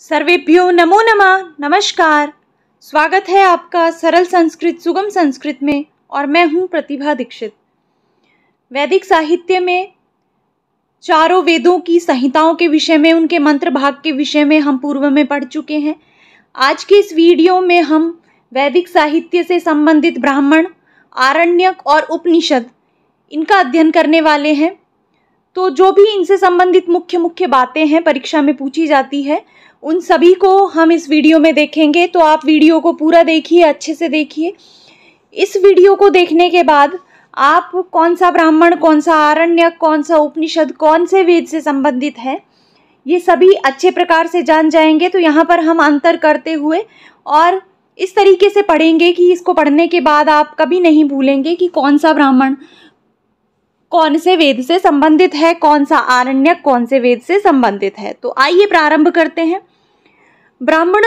सर्वेभ्यो नमो नमः नमस्कार स्वागत है आपका सरल संस्कृत सुगम संस्कृत में और मैं हूं प्रतिभा दीक्षित वैदिक साहित्य में चारों वेदों की संहिताओं के विषय में उनके मंत्र भाग के विषय में हम पूर्व में पढ़ चुके हैं आज के इस वीडियो में हम वैदिक साहित्य से संबंधित ब्राह्मण आरण्यक और उपनिषद इनका अध्ययन करने वाले हैं तो जो भी इनसे संबंधित मुख्य मुख्य बातें हैं परीक्षा में पूछी जाती है उन सभी को हम इस वीडियो में देखेंगे तो आप वीडियो को पूरा देखिए अच्छे से देखिए इस वीडियो को देखने के बाद आप कौन सा ब्राह्मण कौन सा आरण्य कौन सा उपनिषद कौन से वेद से संबंधित है ये सभी अच्छे प्रकार से जान जाएंगे तो यहाँ पर हम अंतर करते हुए और इस तरीके से पढ़ेंगे कि इसको पढ़ने के बाद आप कभी नहीं भूलेंगे कि कौन सा ब्राह्मण कौन से वेद से संबंधित है कौन सा आरण्यक कौन से वेद से संबंधित है तो आइए प्रारंभ करते हैं ब्राह्मण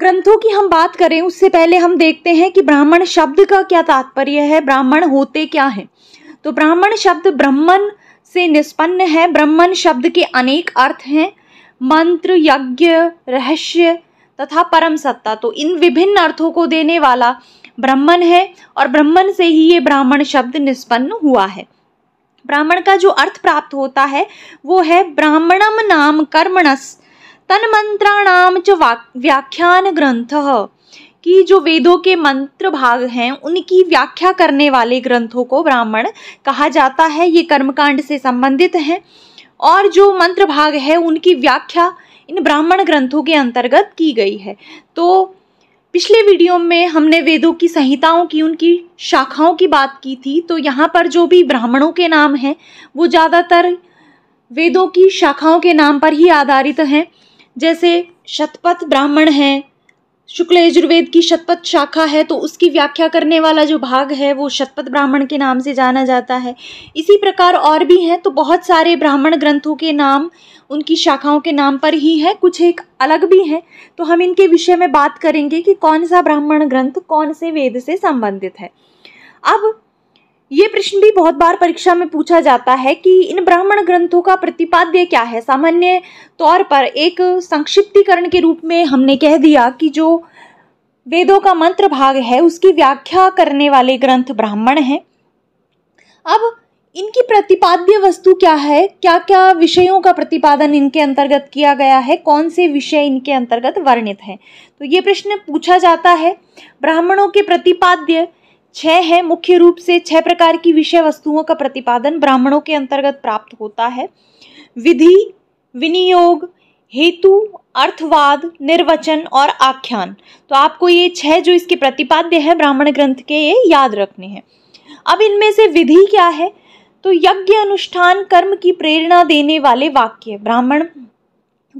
ग्रंथों की हम बात करें उससे पहले हम देखते हैं कि ब्राह्मण शब्द का क्या तात्पर्य है ब्राह्मण होते क्या हैं तो ब्राह्मण शब्द ब्राह्मण से निष्पन्न है ब्राह्मण शब्द के अनेक अर्थ हैं मंत्र यज्ञ रहस्य तथा परम सत्ता तो इन विभिन्न अर्थों को देने वाला ब्राह्मण है और ब्राह्मण से ही ये ब्राह्मण शब्द निष्पन्न हुआ है ब्राह्मण का जो अर्थ प्राप्त होता है वो है ब्राह्मणम नाम कर्मणस तन्मंत्राणाम च व्याख्यान ग्रंथ कि जो वेदों के मंत्र भाग हैं उनकी व्याख्या करने वाले ग्रंथों को ब्राह्मण कहा जाता है ये कर्मकांड से संबंधित हैं और जो मंत्र भाग है उनकी व्याख्या इन ब्राह्मण ग्रंथों के अंतर्गत की गई है तो पिछले वीडियो में हमने वेदों की संहिताओं की उनकी शाखाओं की बात की थी तो यहाँ पर जो भी ब्राह्मणों के नाम हैं वो ज़्यादातर वेदों की शाखाओं के नाम पर ही आधारित हैं जैसे शतपथ ब्राह्मण है शुक्ल यजुर्वेद की शतपथ शाखा है तो उसकी व्याख्या करने वाला जो भाग है वो शतपथ ब्राह्मण के नाम से जाना जाता है इसी प्रकार और भी हैं तो बहुत सारे ब्राह्मण ग्रंथों के नाम उनकी शाखाओं के नाम पर ही है कुछ एक अलग भी हैं तो हम इनके विषय में बात करेंगे कि कौन सा ब्राह्मण ग्रंथ कौन से वेद से संबंधित है अब ये प्रश्न भी बहुत बार परीक्षा में पूछा जाता है कि इन ब्राह्मण ग्रंथों का प्रतिपाद्य क्या है सामान्य तौर पर एक संक्षिप्तीकरण के रूप में हमने कह दिया कि जो वेदों का मंत्र भाग है उसकी व्याख्या करने वाले ग्रंथ ब्राह्मण हैं अब इनकी प्रतिपाद्य वस्तु क्या है क्या क्या विषयों का प्रतिपादन इनके अंतर्गत किया गया है कौन से विषय इनके अंतर्गत वर्णित हैं तो ये प्रश्न पूछा जाता है ब्राह्मणों के प्रतिपाद्य छह है मुख्य रूप से छह प्रकार की विषय वस्तुओं का प्रतिपादन ब्राह्मणों के अंतर्गत प्राप्त होता है विधि विनियोग हेतु अर्थवाद निर्वचन और आख्यान तो आपको ये छह जो इसके प्रतिपाद्य है ब्राह्मण ग्रंथ के ये याद रखने हैं अब इनमें से विधि क्या है तो यज्ञ अनुष्ठान कर्म की प्रेरणा देने वाले वाक्य ब्राह्मण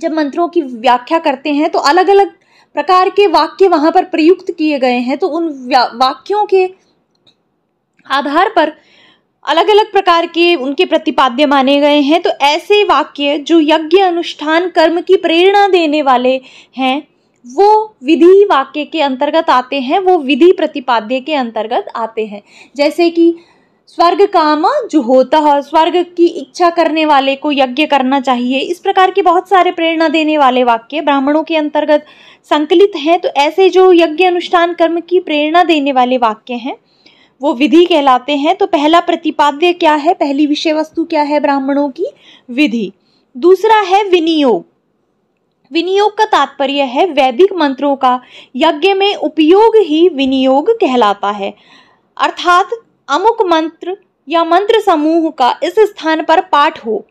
जब मंत्रों की व्याख्या करते हैं तो अलग अलग प्रकार के वाक्य वहाँ पर प्रयुक्त किए गए हैं तो उन वाक्यों के आधार पर अलग अलग प्रकार के उनके प्रतिपाद्य माने गए हैं तो ऐसे वाक्य जो यज्ञ अनुष्ठान कर्म की प्रेरणा देने वाले हैं वो विधि वाक्य के अंतर्गत आते हैं वो विधि प्रतिपाद्य के अंतर्गत आते हैं जैसे कि स्वर्ग काम जो होता है स्वर्ग की इच्छा करने वाले को यज्ञ करना चाहिए इस प्रकार के बहुत सारे प्रेरणा देने वाले वाक्य ब्राह्मणों के अंतर्गत संकलित हैं तो ऐसे जो यज्ञ अनुष्ठान कर्म की प्रेरणा देने वाले वाक्य हैं वो विधि कहलाते हैं तो पहला प्रतिपाद्य क्या है पहली विषय वस्तु क्या है ब्राह्मणों की विधि दूसरा है विनियोग विनियोग का तात्पर्य है वैदिक मंत्रों का यज्ञ में उपयोग ही विनियोग कहलाता है अर्थात अमुक मंत्र या मंत्र समूह का इस स्थान पर पाठ हो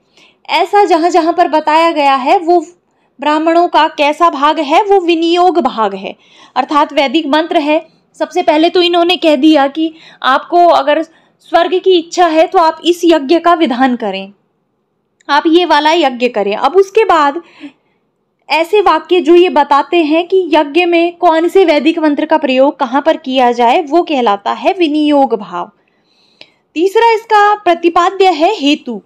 ऐसा जहाँ जहाँ पर बताया गया है वो ब्राह्मणों का कैसा भाग है वो विनियोग भाग है अर्थात वैदिक मंत्र है सबसे पहले तो इन्होंने कह दिया कि आपको अगर स्वर्ग की इच्छा है तो आप इस यज्ञ का विधान करें आप ये वाला यज्ञ करें अब उसके बाद ऐसे वाक्य जो ये बताते हैं कि यज्ञ में कौन से वैदिक मंत्र का प्रयोग कहाँ पर किया जाए वो कहलाता है विनियोग भाव तीसरा इसका प्रतिपाद्य है हेतु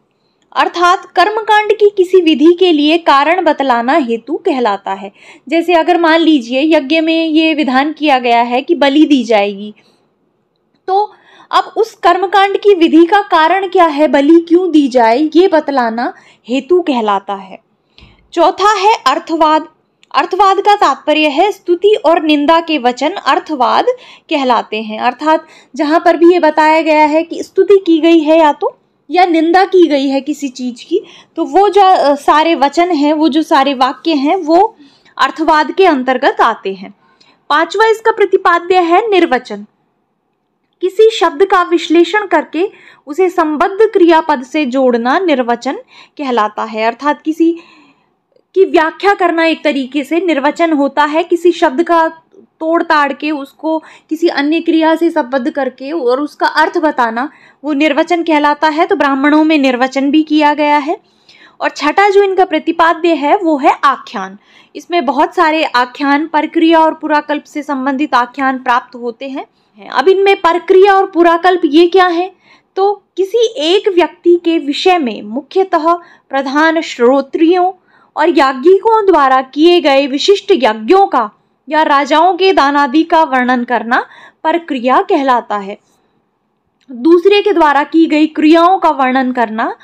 अर्थात कर्मकांड की किसी विधि के लिए कारण बतलाना हेतु कहलाता है जैसे अगर मान लीजिए यज्ञ में ये विधान किया गया है कि बलि दी जाएगी तो अब उस कर्मकांड की विधि का कारण क्या है बलि क्यों दी जाए ये बतलाना हेतु कहलाता है चौथा है अर्थवाद अर्थवाद का तात्पर्य है स्तुति और निंदा के वचन अर्थवाद कहलाते हैं अर्थात जहाँ पर भी ये बताया गया है कि स्तुति की गई है या तो या निंदा की गई है किसी चीज़ की तो वो जो सारे वचन हैं वो जो सारे वाक्य हैं वो अर्थवाद के अंतर्गत आते हैं पांचवा इसका प्रतिपाद्य है निर्वचन किसी शब्द का विश्लेषण करके उसे संबद्ध क्रियापद से जोड़ना निर्वचन कहलाता है अर्थात किसी की व्याख्या करना एक तरीके से निर्वचन होता है किसी शब्द का तोड़ ताड़ के उसको किसी अन्य क्रिया से संबद्ध करके और उसका अर्थ बताना वो निर्वचन कहलाता है तो ब्राह्मणों में निर्वचन भी किया गया है और छठा जो इनका प्रतिपाद्य है वो है आख्यान इसमें बहुत सारे आख्यान परक्रिया और पुराकल्प से संबंधित आख्यान प्राप्त होते हैं अब इनमें परक्रिया और पुराकल्प ये क्या है तो किसी एक व्यक्ति के विषय में मुख्यतः प्रधान श्रोत्रियों और याज्ञिकों द्वारा किए गए विशिष्ट यज्ञों का या राजाओं के दानादि का वर्णन करना पर क्रिया कहलाता है दूसरे के द्वारा की गई क्रियाओं का वर्णन करना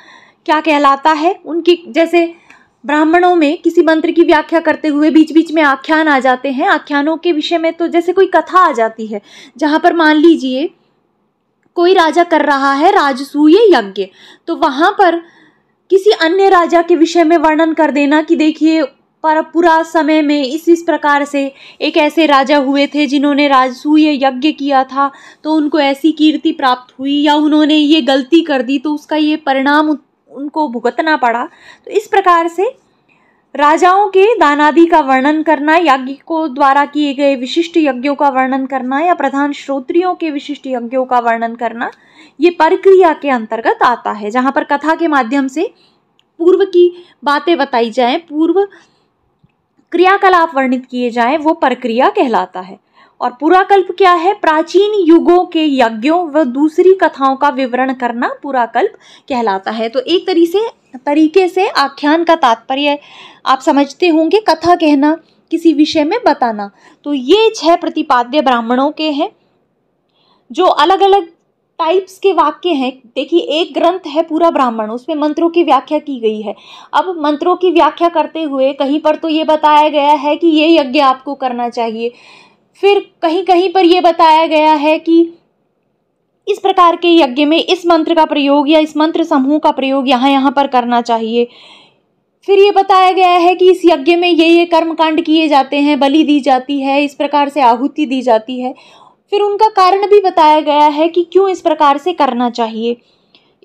क्या कहलाता है उनकी जैसे ब्राह्मणों में किसी मंत्र की व्याख्या करते हुए बीच बीच में आख्यान आ जाते हैं आख्यानों के विषय में तो जैसे कोई कथा आ जाती है जहाँ पर मान लीजिए कोई राजा कर रहा है राजसूय यज्ञ तो वहाँ पर किसी अन्य राजा के विषय में वर्णन कर देना कि देखिए पर पुरा समय में इस इस प्रकार से एक ऐसे राजा हुए थे जिन्होंने राजसूय यज्ञ किया था तो उनको ऐसी कीर्ति प्राप्त हुई या उन्होंने ये गलती कर दी तो उसका ये परिणाम उनको भुगतना पड़ा तो इस प्रकार से राजाओं के दानादि का वर्णन करना यज्ञ को द्वारा किए गए विशिष्ट यज्ञों का वर्णन करना या प्रधान श्रोत्रियों के विशिष्ट यज्ञों का वर्णन करना ये प्रक्रिया के अंतर्गत आता है जहाँ पर कथा के माध्यम से पूर्व की बातें बताई जाएं पूर्व क्रियाकलाप वर्णित किए जाएं वो प्रक्रिया कहलाता है और पुराकल्प क्या है प्राचीन युगों के यज्ञों व दूसरी कथाओं का विवरण करना पुराकल्प कहलाता है तो एक तरी से तरीके से आख्यान का तात्पर्य आप समझते होंगे कथा कहना किसी विषय में बताना तो ये छह प्रतिपाद्य ब्राह्मणों के हैं जो अलग अलग टाइप्स के वाक्य हैं देखिए एक ग्रंथ है पूरा ब्राह्मण उसमें मंत्रों की व्याख्या की गई है अब मंत्रों की व्याख्या करते हुए कहीं पर तो ये बताया गया है कि ये यज्ञ आपको करना चाहिए फिर कहीं कहीं पर यह बताया गया है कि इस प्रकार के यज्ञ में इस मंत्र का प्रयोग या इस मंत्र समूह का प्रयोग यहाँ यहाँ पर करना चाहिए फिर ये बताया गया है कि इस यज्ञ में ये ये कर्म कांड किए जाते हैं बलि दी जाती है इस प्रकार से आहुति दी जाती है फिर उनका कारण भी बताया गया है कि क्यों इस प्रकार से करना चाहिए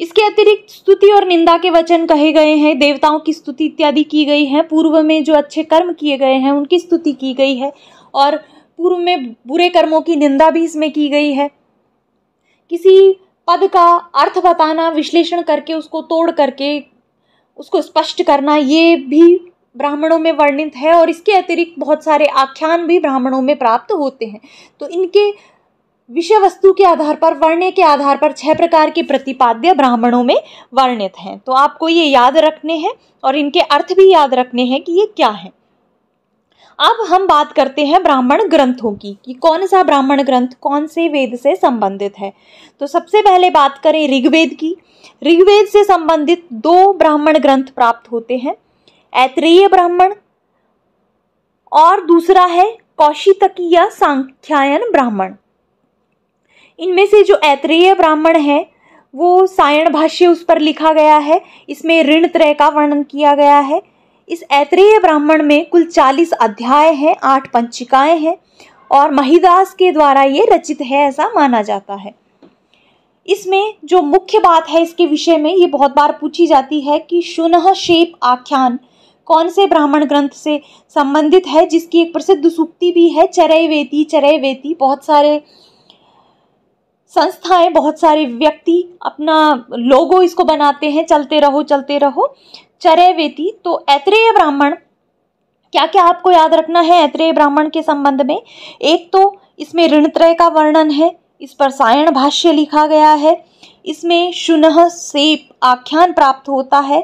इसके अतिरिक्त स्तुति और निंदा के वचन कहे गए हैं देवताओं की स्तुति इत्यादि की गई है पूर्व में जो अच्छे कर्म किए गए हैं उनकी स्तुति की गई है और पूर्व में बुरे कर्मों की निंदा भी इसमें की गई है किसी पद का अर्थ बताना विश्लेषण करके उसको तोड़ करके उसको स्पष्ट करना ये भी ब्राह्मणों में वर्णित है और इसके अतिरिक्त बहुत सारे आख्यान भी ब्राह्मणों में प्राप्त होते हैं तो इनके विषय वस्तु के आधार पर वर्ण्य के आधार पर छह प्रकार के प्रतिपाद्य ब्राह्मणों में वर्णित हैं तो आपको ये याद रखने हैं और इनके अर्थ भी याद रखने हैं कि ये क्या है अब हम बात करते हैं ब्राह्मण ग्रंथों की कि कौन सा ब्राह्मण ग्रंथ कौन से वेद से संबंधित है तो सबसे पहले बात करें ऋग्वेद की ऋग्वेद से संबंधित दो ब्राह्मण ग्रंथ प्राप्त होते हैं ऐत्रेय ब्राह्मण और दूसरा है कौशितकीय सांख्यायन ब्राह्मण इनमें से जो ऐत्रेय ब्राह्मण है वो सायण भाष्य उस पर लिखा गया है इसमें ऋण त्रय का वर्णन किया गया है इस ऐत्रेय ब्राह्मण में कुल चालीस अध्याय हैं आठ पंचिकाएं हैं और महिदास के द्वारा ये रचित है ऐसा माना जाता है इसमें जो मुख्य बात है इसके विषय में ये बहुत बार पूछी जाती है कि शुनह शेप आख्यान कौन से ब्राह्मण ग्रंथ से संबंधित है जिसकी एक प्रसिद्ध सूक्ति भी है चरय वेती चरय वेती बहुत सारे संस्थाएं बहुत सारे व्यक्ति अपना लोगो इसको बनाते हैं चलते रहो चलते रहो चरे वेती तो ऐतरेय ब्राह्मण क्या क्या आपको याद रखना है ऐतरेय ब्राह्मण के संबंध में एक तो इसमें ऋणत्रय का वर्णन है इस पर सायण भाष्य लिखा गया है इसमें शुनह सेप आख्यान प्राप्त होता है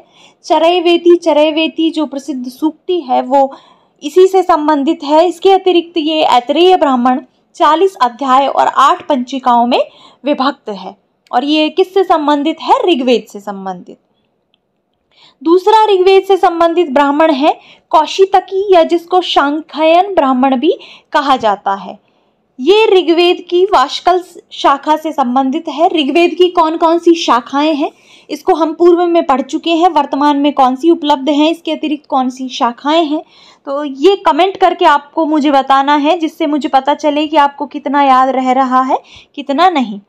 चरय वेती जो प्रसिद्ध सूक्ति है वो इसी से संबंधित है इसके अतिरिक्त ये ऐतरेय ब्राह्मण चालीस अध्याय और आठ पंचिकाओं में विभक्त है और ये किससे संबंधित है ऋग्वेद से संबंधित दूसरा ऋग्वेद से संबंधित ब्राह्मण है कौशितकी या जिसको शांखयन ब्राह्मण भी कहा जाता है ये ऋग्वेद की वाष्कल शाखा से संबंधित है ऋग्वेद की कौन कौन सी शाखाएं हैं इसको हम पूर्व में पढ़ चुके हैं वर्तमान में कौन सी उपलब्ध हैं इसके अतिरिक्त कौन सी शाखाएं हैं तो ये कमेंट करके आपको मुझे बताना है जिससे मुझे पता चले कि आपको कितना याद रह रहा है कितना नहीं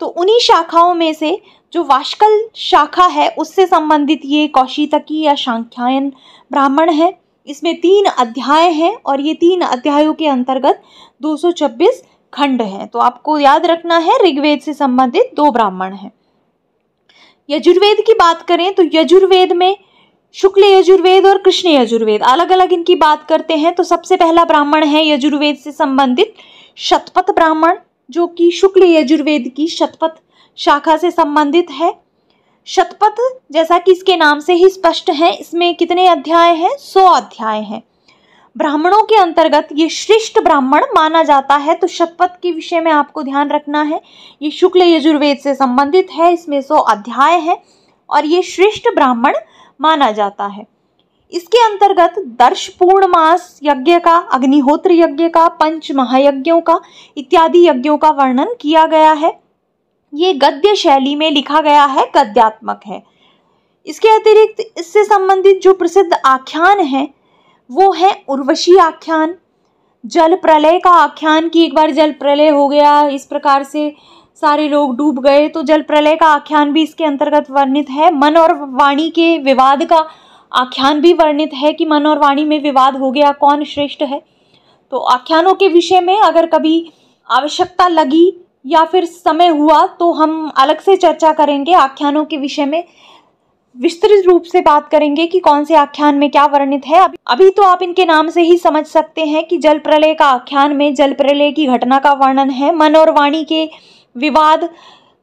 तो उन्हीं शाखाओं में से जो वाष्कल शाखा है उससे संबंधित ये कौशितकी या सांख्यायन ब्राह्मण है इसमें तीन अध्याय हैं और ये तीन अध्यायों के अंतर्गत 226 खंड हैं तो आपको याद रखना है ऋग्वेद से संबंधित दो ब्राह्मण हैं यजुर्वेद की बात करें तो यजुर्वेद में शुक्ल यजुर्वेद और कृष्ण यजुर्वेद अलग अलग इनकी बात करते हैं तो सबसे पहला ब्राह्मण है यजुर्वेद से संबंधित शतपथ ब्राह्मण जो कि शुक्ल यजुर्वेद की शतपथ शाखा से संबंधित है शतपथ जैसा कि इसके नाम से ही स्पष्ट है इसमें कितने अध्याय हैं सौ अध्याय हैं ब्राह्मणों के अंतर्गत ये श्रेष्ठ ब्राह्मण माना जाता है तो शतपथ के विषय में आपको ध्यान रखना है ये शुक्ल यजुर्वेद से संबंधित है इसमें सौ अध्याय है और ये श्रेष्ठ ब्राह्मण माना जाता है इसके अंतर्गत दर्श पूर्ण मास यज्ञ का अग्निहोत्र यज्ञ का पंच महायज्ञों का इत्यादि यज्ञों का वर्णन किया गया है ये गद्य शैली में लिखा गया है गद्यात्मक है इसके अतिरिक्त इससे संबंधित जो प्रसिद्ध आख्यान हैं वो है उर्वशी आख्यान जल प्रलय का आख्यान कि एक बार जल प्रलय हो गया इस प्रकार से सारे लोग डूब गए तो जल प्रलय का आख्यान भी इसके अंतर्गत वर्णित है मन और वाणी के विवाद का आख्यान भी वर्णित है कि मन और वाणी में विवाद हो गया कौन श्रेष्ठ है तो आख्यानों के विषय में अगर कभी आवश्यकता लगी या फिर समय हुआ तो हम अलग से चर्चा करेंगे आख्यानों के विषय में विस्तृत रूप से बात करेंगे कि कौन से आख्यान में क्या वर्णित है अभी अभी तो आप इनके नाम से ही समझ सकते हैं कि जल प्रलय का आख्यान में जल प्रलय की घटना का वर्णन है मन और वाणी के विवाद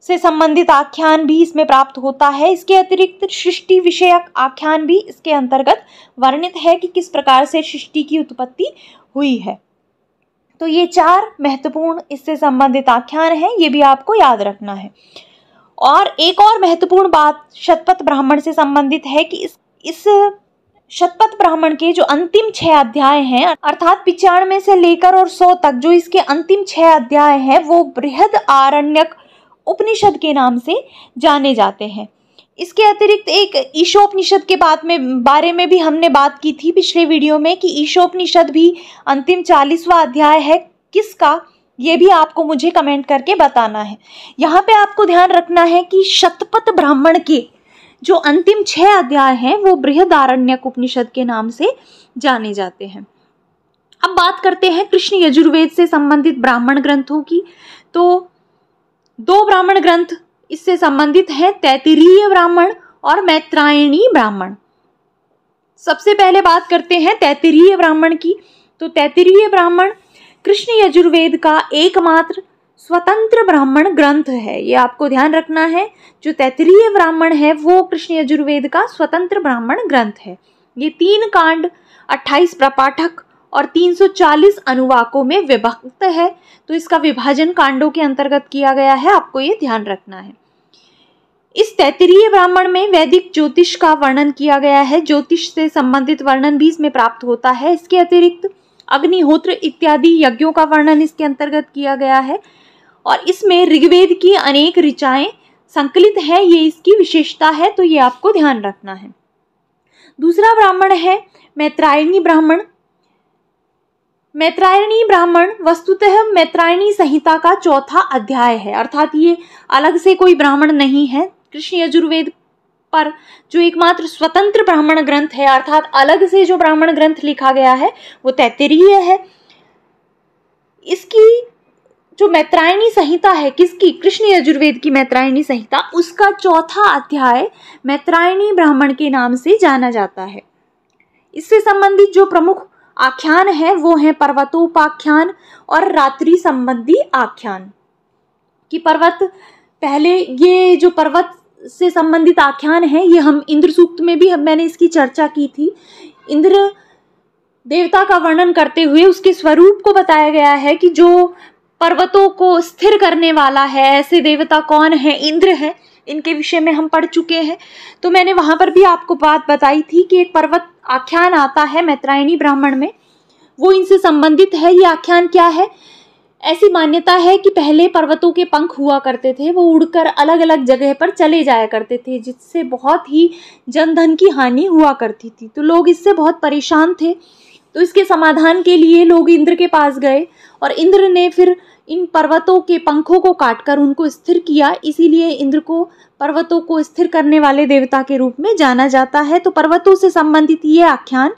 से संबंधित आख्यान भी इसमें प्राप्त होता है इसके अतिरिक्त सृष्टि विषयक आख्यान भी इसके अंतर्गत वर्णित है कि किस प्रकार से सृष्टि की उत्पत्ति हुई है तो ये चार महत्वपूर्ण इससे संबंधित आख्यान हैं ये भी आपको याद रखना है और एक और महत्वपूर्ण बात शतपथ ब्राह्मण से संबंधित है कि इस इस शतपथ ब्राह्मण के जो अंतिम छह अध्याय हैं अर्थात पिचानवे से लेकर और सौ तक जो इसके अंतिम छह अध्याय हैं वो बृहद आरण्यक उपनिषद के नाम से जाने जाते हैं इसके अतिरिक्त एक ईशोपनिषद के बात में बारे में भी हमने बात की थी पिछले वीडियो में कि ईशोपनिषद भी अंतिम चालीसवा अध्याय है किसका ये भी आपको मुझे कमेंट करके बताना है यहाँ पे आपको ध्यान रखना है कि शतपथ ब्राह्मण के जो अंतिम छह अध्याय हैं वो बृहदारण्यक उपनिषद के नाम से जाने जाते हैं अब बात करते हैं कृष्ण यजुर्वेद से संबंधित ब्राह्मण ग्रंथों की तो दो ब्राह्मण ग्रंथ इससे संबंधित हैं तैतरीय ब्राह्मण और मैत्रायणी ब्राह्मण सबसे पहले बात करते हैं तैतरीय ब्राह्मण की तो तैतरीय ब्राह्मण कृष्ण यजुर्वेद का एकमात्र स्वतंत्र ब्राह्मण ग्रंथ है ये आपको ध्यान रखना है जो तैतरीय ब्राह्मण है वो कृष्ण यजुर्वेद का स्वतंत्र ब्राह्मण ग्रंथ है ये तीन कांड 28 प्रपाठक और 340 अनुवाकों में विभक्त है तो इसका विभाजन कांडों के अंतर्गत किया गया है आपको ये ध्यान रखना है इस तैतरीय ब्राह्मण में वैदिक ज्योतिष का वर्णन किया गया है ज्योतिष से संबंधित वर्णन भी इसमें प्राप्त होता है इसके अतिरिक्त अग्निहोत्र इत्यादि यज्ञों का वर्णन इसके अंतर्गत किया गया है और इसमें ऋग्वेद की अनेक ऋचाएं संकलित है ये इसकी विशेषता है तो ये आपको ध्यान रखना है दूसरा ब्राह्मण है मैत्रायणी ब्राह्मण मैत्रायणी ब्राह्मण वस्तुतः मैत्रायणी संहिता का चौथा अध्याय है अर्थात ये अलग से कोई ब्राह्मण नहीं है कृष्ण यजुर्वेद पर जो एकमात्र स्वतंत्र ब्राह्मण ग्रंथ है अर्थात अलग से जो ब्राह्मण ग्रंथ लिखा गया है वो तैतरीय है इसकी जो मैत्रायणी संहिता है किसकी कृष्ण यजुर्वेद की मैत्रायणी संहिता उसका चौथा अध्याय मैत्रायणी ब्राह्मण के नाम से जाना जाता है इससे संबंधित जो प्रमुख आख्यान है वो है पर्वतोपाख्यान और रात्रि संबंधी आख्यान कि पर्वत पहले ये जो पर्वत से संबंधित आख्यान है ये हम इंद्र सूक्त में भी मैंने इसकी चर्चा की थी इंद्र देवता का वर्णन करते हुए उसके स्वरूप को बताया गया है कि जो पर्वतों को स्थिर करने वाला है ऐसे देवता कौन है इंद्र है इनके विषय में हम पढ़ चुके हैं तो मैंने वहाँ पर भी आपको बात बताई थी कि एक पर्वत आख्यान आता है मैत्रायणी ब्राह्मण में वो इनसे संबंधित है ये आख्यान क्या है ऐसी मान्यता है कि पहले पर्वतों के पंख हुआ करते थे वो उड़कर अलग अलग जगह पर चले जाया करते थे जिससे बहुत ही जनधन की हानि हुआ करती थी तो लोग इससे बहुत परेशान थे तो इसके समाधान के लिए लोग इंद्र के पास गए और इंद्र ने फिर इन पर्वतों के पंखों को काटकर उनको स्थिर किया इसीलिए इंद्र को पर्वतों को स्थिर करने वाले देवता के रूप में जाना जाता है तो पर्वतों से संबंधित ये आख्यान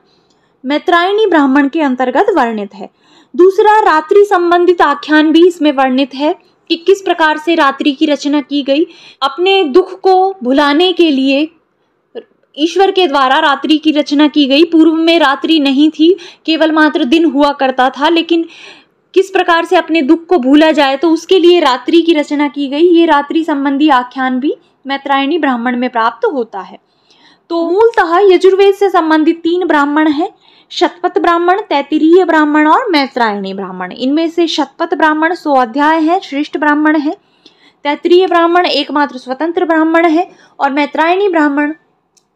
मैत्रायणी ब्राह्मण के अंतर्गत वर्णित है दूसरा रात्रि संबंधित आख्यान भी इसमें वर्णित है कि किस प्रकार से रात्रि की रचना की गई अपने दुख को भुलाने के लिए ईश्वर के द्वारा रात्रि की रचना की गई पूर्व में रात्रि नहीं थी केवल मात्र दिन हुआ करता था लेकिन किस प्रकार से अपने दुख को भूला जाए तो उसके लिए रात्रि की रचना की गई ये रात्रि संबंधी आख्यान भी मैत्रायणी ब्राह्मण में प्राप्त होता है तो मूलतः यजुर्वेद से संबंधित तीन ब्राह्मण हैं शतपथ ब्राह्मण तैतरीय ब्राह्मण और मैत्रायणी ब्राह्मण इनमें से शतपथ ब्राह्मण स्वाध्याय अध्याय है श्रेष्ठ ब्राह्मण है तैतरीय ब्राह्मण एकमात्र स्वतंत्र ब्राह्मण है और मैत्रायणी ब्राह्मण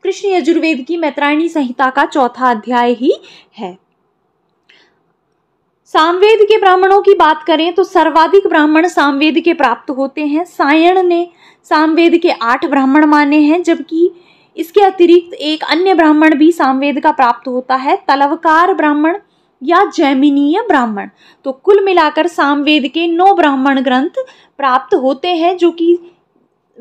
कृष्ण यजुर्वेद की मैत्रायणी संहिता का चौथा अध्याय ही है सामवेद के ब्राह्मणों की बात करें तो सर्वाधिक ब्राह्मण सामवेद के प्राप्त होते हैं सायण ने सामवेद के आठ ब्राह्मण माने हैं जबकि इसके अतिरिक्त एक अन्य ब्राह्मण भी सामवेद का प्राप्त होता है तलवकार ब्राह्मण या जैमिनीय ब्राह्मण तो कुल मिलाकर सामवेद के नौ ब्राह्मण ग्रंथ प्राप्त होते हैं जो कि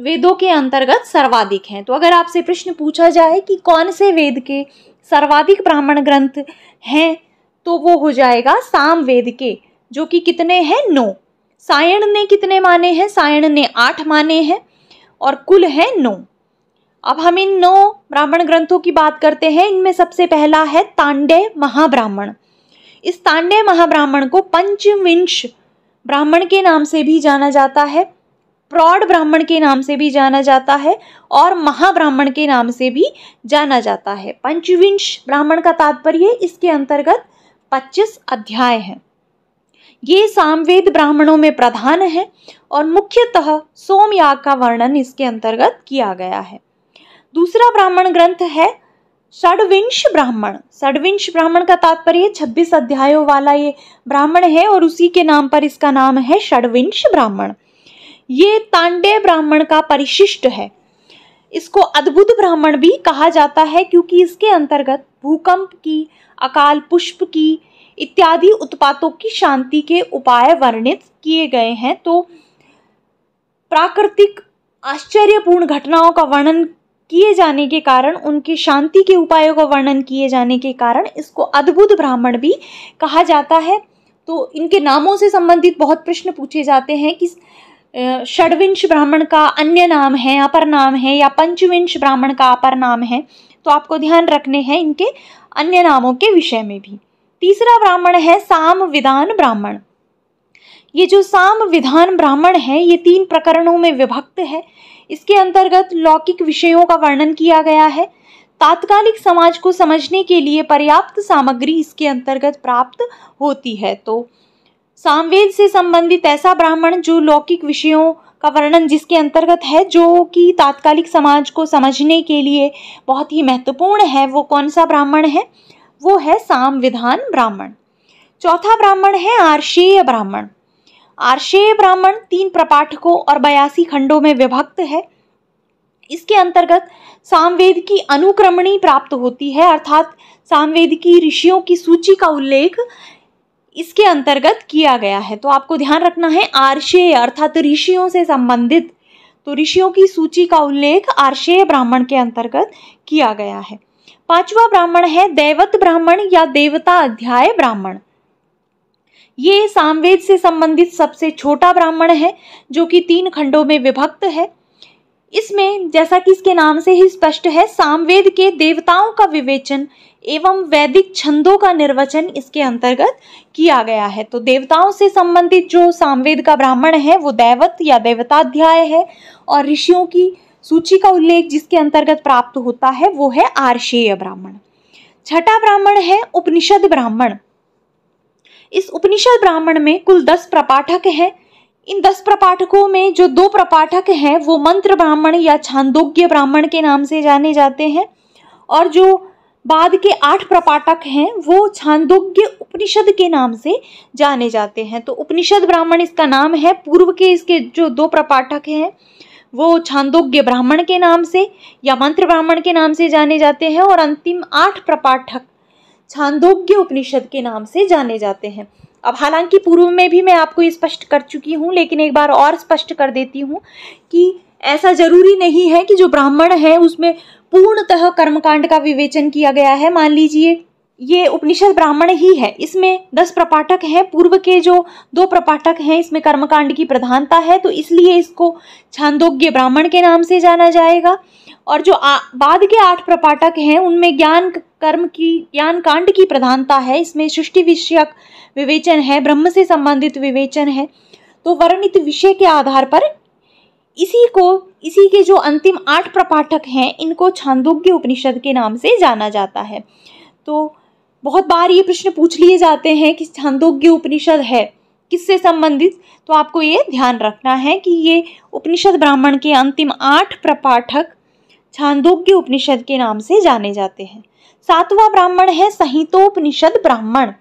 वेदों के अंतर्गत सर्वाधिक हैं तो अगर आपसे प्रश्न पूछा जाए कि कौन से वेद के सर्वाधिक ब्राह्मण ग्रंथ हैं तो वो हो जाएगा सामवेद के जो कि कितने हैं नौ सायण ने कितने माने हैं सायण ने आठ माने हैं और कुल है नौ अब हम इन नौ ब्राह्मण ग्रंथों की बात करते हैं इनमें सबसे पहला है तांडे महाब्राह्मण इस तांडे महाब्राह्मण को पंचविंश ब्राह्मण के नाम से भी जाना जाता है प्रौढ़ ब्राह्मण के नाम से भी जाना जाता है और महाब्राह्मण के नाम से भी जाना जाता है पंचविंश ब्राह्मण का तात्पर्य इसके अंतर्गत 25 अध्याय हैं ये सामवेद ब्राह्मणों में प्रधान है और मुख्यतः सोमयाग का वर्णन इसके अंतर्गत किया गया है दूसरा ब्राह्मण ग्रंथ है षडविंश ब्राह्मण षडविंश ब्राह्मण का तात्पर्य छब्बीस अध्यायों वाला ये ब्राह्मण है और उसी के नाम पर इसका नाम है षडविंश ब्राह्मण ये तांडे ब्राह्मण का परिशिष्ट है इसको अद्भुत ब्राह्मण भी कहा जाता है क्योंकि इसके अंतर्गत भूकंप की अकाल पुष्प की इत्यादि उत्पातों की शांति के उपाय वर्णित किए गए हैं तो प्राकृतिक आश्चर्यपूर्ण घटनाओं का वर्णन किए जाने के कारण उनके शांति के उपायों का वर्णन किए जाने के कारण इसको अद्भुत ब्राह्मण भी कहा जाता है तो इनके नामों से संबंधित बहुत प्रश्न पूछे जाते हैं कि षडविंश ब्राह्मण का अन्य नाम है अपर नाम है या पंचविंश ब्राह्मण का अपर नाम है तो आपको ध्यान रखने हैं इनके अन्य नामों के विषय में भी तीसरा ब्राह्मण है साम विधान ब्राह्मण ये जो साम विधान ब्राह्मण है ये तीन प्रकरणों में विभक्त है इसके अंतर्गत लौकिक विषयों का वर्णन किया गया है तात्कालिक समाज को समझने के लिए पर्याप्त सामग्री इसके अंतर्गत प्राप्त होती है तो सामवेद से संबंधित ऐसा ब्राह्मण जो लौकिक विषयों का वर्णन जिसके अंतर्गत है जो कि तात्कालिक समाज को समझने के लिए बहुत ही महत्वपूर्ण है वो कौन सा ब्राह्मण है वो है सामविधान ब्राह्मण चौथा ब्राह्मण है आर्षेय ब्राह्मण आर्षेय ब्राह्मण तीन प्रपाठकों और बयासी खंडों में विभक्त है इसके अंतर्गत सामवेद की अनुक्रमणी प्राप्त होती है अर्थात सामवेद की ऋषियों की सूची का उल्लेख इसके अंतर्गत किया गया है तो आपको ध्यान रखना है आर्षेय अर्थात ऋषियों से संबंधित तो ऋषियों की सूची का उल्लेख आर्षेय ब्राह्मण के अंतर्गत किया गया है पांचवा ब्राह्मण है दैवत ब्राह्मण या देवता अध्याय ब्राह्मण ये सामवेद से संबंधित सबसे छोटा ब्राह्मण है जो कि तीन खंडों में विभक्त है इसमें जैसा कि इसके नाम से ही स्पष्ट है सामवेद के देवताओं का विवेचन एवं वैदिक छंदों का निर्वचन इसके अंतर्गत किया गया है तो देवताओं से संबंधित जो सामवेद का ब्राह्मण है वो दैवत या देवताध्याय है और ऋषियों की सूची का उल्लेख जिसके अंतर्गत प्राप्त होता है वो है आर्षेय ब्राह्मण छठा ब्राह्मण है उपनिषद ब्राह्मण इस उपनिषद ब्राह्मण में कुल दस प्रपाठक हैं इन दस प्रपाठकों में जो दो प्रपाठक हैं वो मंत्र ब्राह्मण या छांदोग्य ब्राह्मण के नाम से जाने जाते हैं और जो बाद के आठ प्रपाठक हैं वो छांदोग्य उपनिषद के नाम से जाने जाते हैं तो उपनिषद ब्राह्मण इसका नाम है पूर्व के इसके जो दो प्रपाठक हैं वो छांदोग्य ब्राह्मण के नाम से या मंत्र ब्राह्मण के नाम से जाने जाते हैं और अंतिम आठ प्रपाठक छांदोग्य उपनिषद के नाम से जाने जाते हैं अब हालांकि पूर्व में भी मैं आपको स्पष्ट कर चुकी हूँ लेकिन एक बार और स्पष्ट कर देती हूँ कि ऐसा जरूरी नहीं है कि जो ब्राह्मण है उसमें पूर्णतः कर्मकांड का विवेचन किया गया है मान लीजिए ये उपनिषद ब्राह्मण ही है इसमें दस प्रपाठक हैं पूर्व के जो दो प्रपाठक हैं इसमें कर्मकांड की प्रधानता है तो इसलिए इसको छांदोग्य ब्राह्मण के नाम से जाना जाएगा और जो आ, बाद के आठ प्रपाठक हैं उनमें ज्ञान कर्म की ज्ञान कांड की प्रधानता है इसमें सृष्टि विषयक विवेचन है ब्रह्म से संबंधित विवेचन है तो वर्णित विषय के आधार पर इसी को इसी के जो अंतिम आठ प्रपाठक हैं इनको छांदोग्य उपनिषद के नाम से जाना जाता है तो बहुत बार ये प्रश्न पूछ लिए जाते हैं कि छांदोग्य उपनिषद है किससे संबंधित तो आपको ये ध्यान रखना है कि ये उपनिषद ब्राह्मण के अंतिम आठ प्रपाठक छांदोग्य उपनिषद के नाम से जाने जाते हैं सातवां ब्राह्मण है संहितोपनिषद ब्राह्मण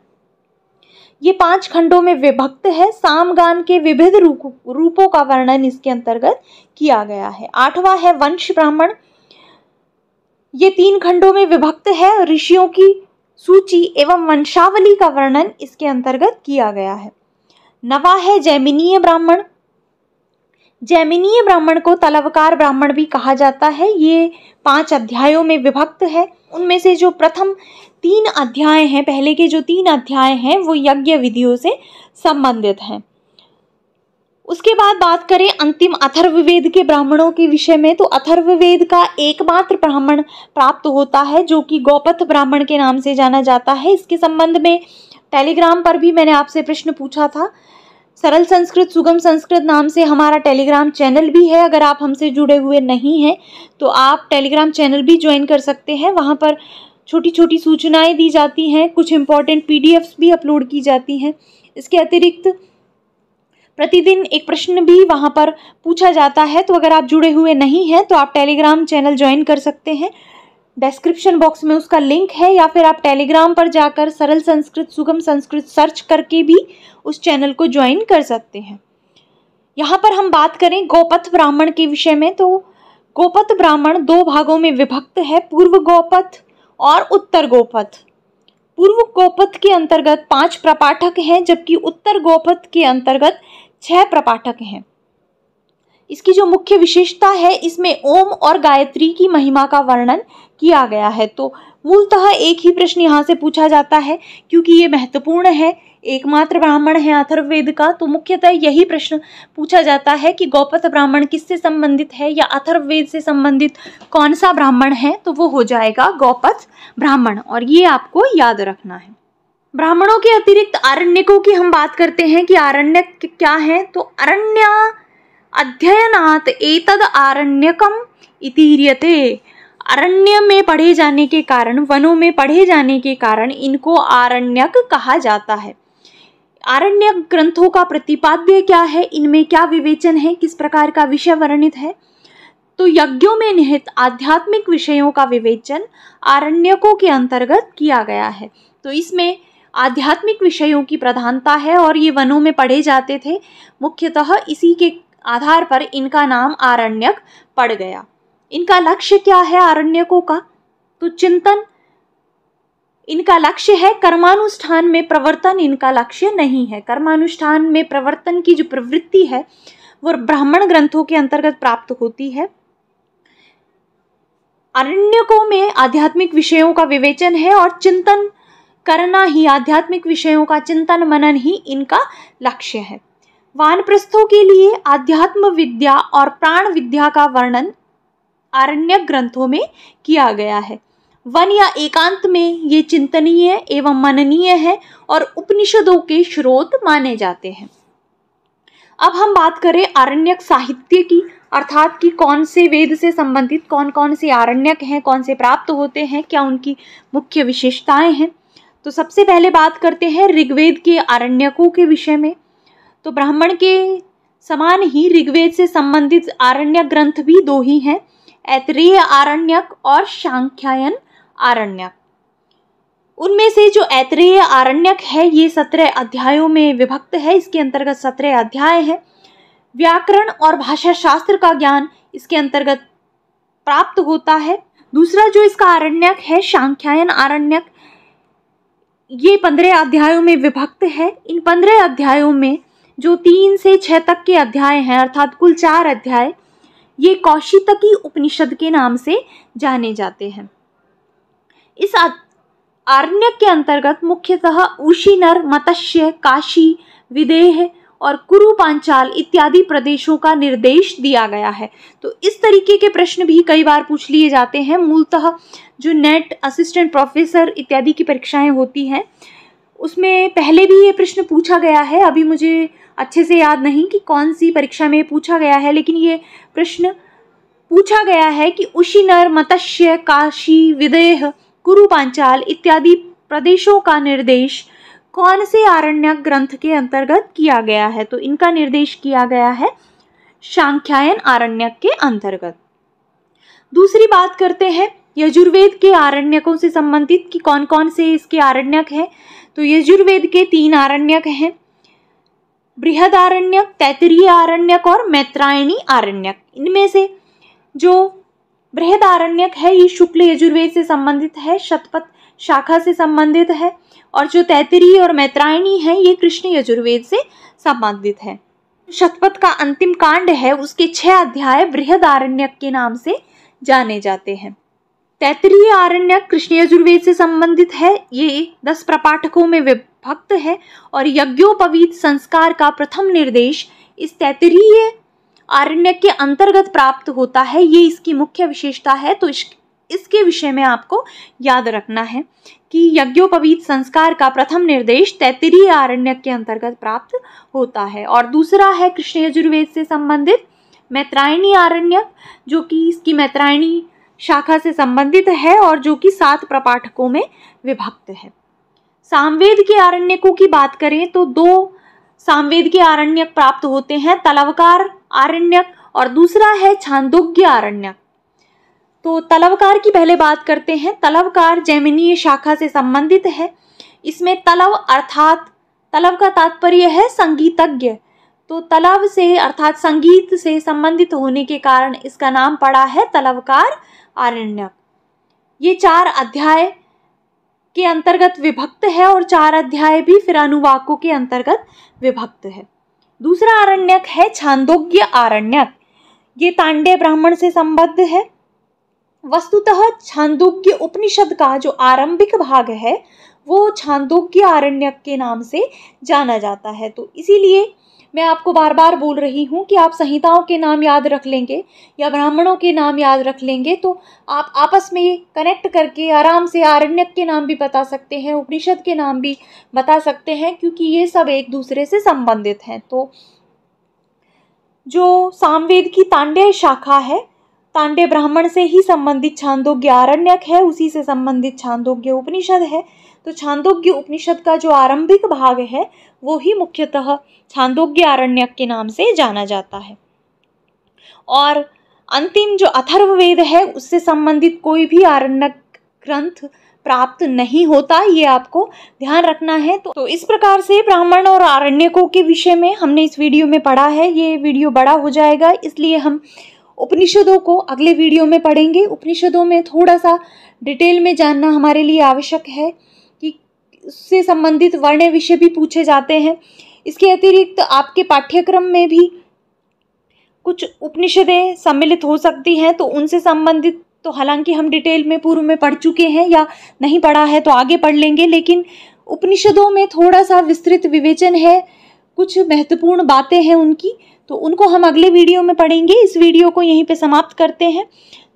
ये पांच खंडों में विभक्त है सामगान के विभिन्न रूप, रूपों का वर्णन इसके अंतर्गत किया गया है आठवां है वंश ब्राह्मण ये तीन खंडों में विभक्त है ऋषियों की सूची एवं वंशावली का वर्णन इसके अंतर्गत किया गया है नवा है जैमिनीय ब्राह्मण जैमिनीय ब्राह्मण को तलवकार ब्राह्मण भी कहा जाता है ये पांच अध्यायों में विभक्त है उनमें से जो प्रथम तीन अध्याय हैं पहले के जो तीन अध्याय हैं वो यज्ञ विधियों से संबंधित हैं उसके बाद बात करें अंतिम अथर्ववेद के ब्राह्मणों के विषय में तो अथर्ववेद का एकमात्र ब्राह्मण प्राप्त होता है जो कि गौपथ ब्राह्मण के नाम से जाना जाता है इसके संबंध में टेलीग्राम पर भी मैंने आपसे प्रश्न पूछा था सरल संस्कृत सुगम संस्कृत नाम से हमारा टेलीग्राम चैनल भी है अगर आप हमसे जुड़े हुए नहीं हैं तो आप टेलीग्राम चैनल भी ज्वाइन कर सकते हैं वहाँ पर छोटी छोटी सूचनाएं दी जाती हैं कुछ इम्पॉर्टेंट पी भी अपलोड की जाती हैं इसके अतिरिक्त प्रतिदिन एक प्रश्न भी वहाँ पर पूछा जाता है तो अगर आप जुड़े हुए नहीं हैं तो आप टेलीग्राम चैनल ज्वाइन कर सकते हैं डिस्क्रिप्शन बॉक्स में उसका लिंक है या फिर आप टेलीग्राम पर जाकर सरल संस्कृत सुगम संस्कृत सर्च करके भी उस चैनल को ज्वाइन कर सकते हैं यहाँ पर हम बात करें गोपथ ब्राह्मण के विषय में तो गोपथ ब्राह्मण दो भागों में विभक्त है पूर्व गोपथ और उत्तर गोपथ पूर्व गोपथ के अंतर्गत पांच प्रपाठक हैं जबकि उत्तर गोपथ के अंतर्गत छह प्रपाठक हैं इसकी जो मुख्य विशेषता है इसमें ओम और गायत्री की महिमा का वर्णन किया गया है तो मूलतः एक ही प्रश्न यहाँ से पूछा जाता है क्योंकि ये महत्वपूर्ण है एकमात्र ब्राह्मण है अथर्ववेद का तो मुख्यतः यही प्रश्न पूछा जाता है कि गौपथ ब्राह्मण किससे संबंधित है या अथर्ववेद से संबंधित कौन सा ब्राह्मण है तो वो हो जाएगा गौपथ ब्राह्मण और ये आपको याद रखना है ब्राह्मणों के अतिरिक्त आरण्यकों की हम बात करते हैं कि आरण्य क्या है तो अरण्य अध्ययनात् एतद आरण्यकम इतिरियते अरण्य में पढ़े जाने के कारण वनों में पढ़े जाने के कारण इनको आरण्यक कहा जाता है आरण्यक ग्रंथों का प्रतिपाद्य क्या है इनमें क्या विवेचन है किस प्रकार का विषय वर्णित है तो यज्ञों में निहित आध्यात्मिक विषयों का विवेचन आरण्यकों के अंतर्गत किया गया है तो इसमें आध्यात्मिक विषयों की प्रधानता है और ये वनों में पढ़े जाते थे मुख्यतः इसी के आधार पर इनका नाम आरण्यक पड़ गया इनका लक्ष्य क्या है आरण्यकों का तो चिंतन इनका लक्ष्य है कर्मानुष्ठान में प्रवर्तन इनका लक्ष्य नहीं है कर्मानुष्ठान में प्रवर्तन की जो प्रवृत्ति है वो ब्राह्मण ग्रंथों के अंतर्गत प्राप्त होती है अरण्यकों में आध्यात्मिक विषयों का विवेचन है और चिंतन करना ही आध्यात्मिक विषयों का चिंतन मनन ही इनका लक्ष्य है वानप्रस्थों के लिए आध्यात्म विद्या और प्राण विद्या का वर्णन आरण्य ग्रंथों में किया गया है वन या एकांत में ये चिंतनीय एवं मननीय है और उपनिषदों के स्रोत माने जाते हैं अब हम बात करें आरण्यक साहित्य की अर्थात कि कौन से वेद से संबंधित कौन कौन से आरण्यक हैं कौन से प्राप्त होते हैं क्या उनकी मुख्य विशेषताएं हैं तो सबसे पहले बात करते हैं ऋग्वेद के आरण्यकों के विषय में तो ब्राह्मण के समान ही ऋग्वेद से संबंधित आरण्य ग्रंथ भी दो ही हैं ऐतरीय आरण्यक और शांख्यायन आरण्यक उनमें से जो ऐतरेय आरण्यक है ये सत्रह अध्यायों में विभक्त है इसके अंतर्गत सत्रह अध्याय है व्याकरण और भाषा शास्त्र का ज्ञान इसके अंतर्गत प्राप्त होता है दूसरा जो इसका आरण्यक है शांख्यायन आरण्यक ये पंद्रह अध्यायों में विभक्त है इन पंद्रह अध्यायों में जो तीन से छः तक के अध्याय हैं अर्थात कुल चार अध्याय ये कौशितकी उपनिषद के नाम से जाने जाते हैं इस आरण्य के अंतर्गत मुख्यतः उशीनर मत्स्य काशी विदेह और कुरु पांचाल इत्यादि प्रदेशों का निर्देश दिया गया है तो इस तरीके के प्रश्न भी कई बार पूछ लिए जाते हैं मूलतः जो नेट असिस्टेंट प्रोफेसर इत्यादि की परीक्षाएं होती हैं उसमें पहले भी ये प्रश्न पूछा गया है अभी मुझे अच्छे से याद नहीं कि कौन सी परीक्षा में पूछा गया है लेकिन ये प्रश्न पूछा गया है कि उशिनर मत्स्य काशी विदेह कुरु पांचाल इत्यादि प्रदेशों का निर्देश कौन से आरण्य ग्रंथ के अंतर्गत किया गया है तो इनका निर्देश किया गया है सांख्यायन आरण्यक के अंतर्गत दूसरी बात करते हैं यजुर्वेद के आरण्यकों से संबंधित कि कौन कौन से इसके आरण्यक हैं तो यजुर्वेद के तीन आरण्यक हैं बृहदारण्यक तैतरीय आरण्यक और मैत्रायणी आरण्यक इनमें से जो बृहदारण्यक है ये शुक्ल यजुर्वेद से संबंधित है शतपथ शाखा से संबंधित है और जो तैतरीय और मैत्रायणी है ये कृष्ण यजुर्वेद से संबंधित है शतपथ का अंतिम कांड है उसके छह अध्याय बृहदारण्यक के नाम से जाने जाते हैं तैतरीय आरण्यक कृष्ण यजुर्वेद से संबंधित है ये दस प्रपाठकों में भक्त है और यज्ञोपवीत संस्कार का प्रथम निर्देश इस तैतरीय आरण्य के अंतर्गत प्राप्त होता है ये इसकी मुख्य विशेषता है तो इस, इसके विषय में आपको याद रखना है कि यज्ञोपवीत संस्कार का प्रथम निर्देश तैतरीय आरण्य के अंतर्गत प्राप्त होता है और दूसरा है कृष्ण यजुर्वेद से संबंधित मैत्रायणी आरण्य जो कि इसकी मैत्रायणी शाखा से संबंधित है और जो कि सात प्रपाठकों में विभक्त है सामवेद के आरण्यकों की बात करें तो दो सामवेद के आरण्यक प्राप्त होते हैं तलवकार आरण्यक और दूसरा है छांदोग्य आरण्यक तो तलवकार की पहले बात करते हैं तलवकार जैमिनीय शाखा से संबंधित है इसमें तलव अर्थात तलव का तात्पर्य है संगीतज्ञ तो तलव से अर्थात संगीत से संबंधित होने के कारण इसका नाम पड़ा है तलवकार आरण्यक ये चार अध्याय के अंतर्गत विभक्त है और चार अध्याय भी फिर अनुवाकों के अंतर्गत विभक्त है दूसरा आरण्यक है छांदोग्य आरण्यक ये तांडे ब्राह्मण से संबद्ध है वस्तुतः छांदोग्य उपनिषद का जो आरंभिक भाग है वो छांदोग्य आरण्यक के नाम से जाना जाता है तो इसीलिए मैं आपको बार बार बोल रही हूँ कि आप संहिताओं के नाम याद रख लेंगे या ब्राह्मणों के नाम याद रख लेंगे तो आप आपस में कनेक्ट करके आराम से आरण्यक के नाम भी बता सकते हैं उपनिषद के नाम भी बता सकते हैं क्योंकि ये सब एक दूसरे से संबंधित हैं तो जो सामवेद की तांड्य शाखा है तांडे ब्राह्मण से ही संबंधित छांदोग्य आरण्यक है उसी से संबंधित छांदोग्य उपनिषद है तो छांदोग्य उपनिषद का जो आरंभिक भाग है वो ही मुख्यतः छांदोग्य आरण्यक के नाम से जाना जाता है और अंतिम जो अथर्ववेद है उससे संबंधित कोई भी आरण्यक ग्रंथ प्राप्त नहीं होता ये आपको ध्यान रखना है तो, तो इस प्रकार से ब्राह्मण और आरण्यकों के विषय में हमने इस वीडियो में पढ़ा है ये वीडियो बड़ा हो जाएगा इसलिए हम उपनिषदों को अगले वीडियो में पढ़ेंगे उपनिषदों में थोड़ा सा डिटेल में जानना हमारे लिए आवश्यक है से संबंधित वर्ण विषय भी पूछे जाते हैं इसके अतिरिक्त आपके पाठ्यक्रम में भी कुछ उपनिषदें सम्मिलित हो सकती हैं तो उनसे संबंधित तो हालांकि हम डिटेल में पूर्व में पढ़ चुके हैं या नहीं पढ़ा है तो आगे पढ़ लेंगे लेकिन उपनिषदों में थोड़ा सा विस्तृत विवेचन है कुछ महत्वपूर्ण बातें हैं उनकी तो उनको हम अगले वीडियो में पढ़ेंगे इस वीडियो को यहीं पे समाप्त करते हैं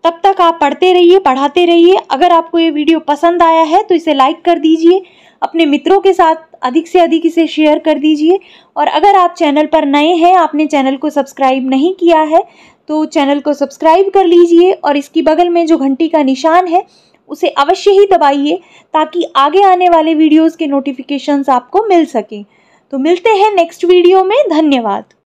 तब तक आप पढ़ते रहिए पढ़ाते रहिए अगर आपको ये वीडियो पसंद आया है तो इसे लाइक कर दीजिए अपने मित्रों के साथ अधिक से अधिक इसे शेयर कर दीजिए और अगर आप चैनल पर नए हैं आपने चैनल को सब्सक्राइब नहीं किया है तो चैनल को सब्सक्राइब कर लीजिए और इसकी बगल में जो घंटी का निशान है उसे अवश्य ही दबाइए ताकि आगे आने वाले वीडियोज़ के नोटिफिकेशंस आपको मिल सकें तो मिलते हैं नेक्स्ट वीडियो में धन्यवाद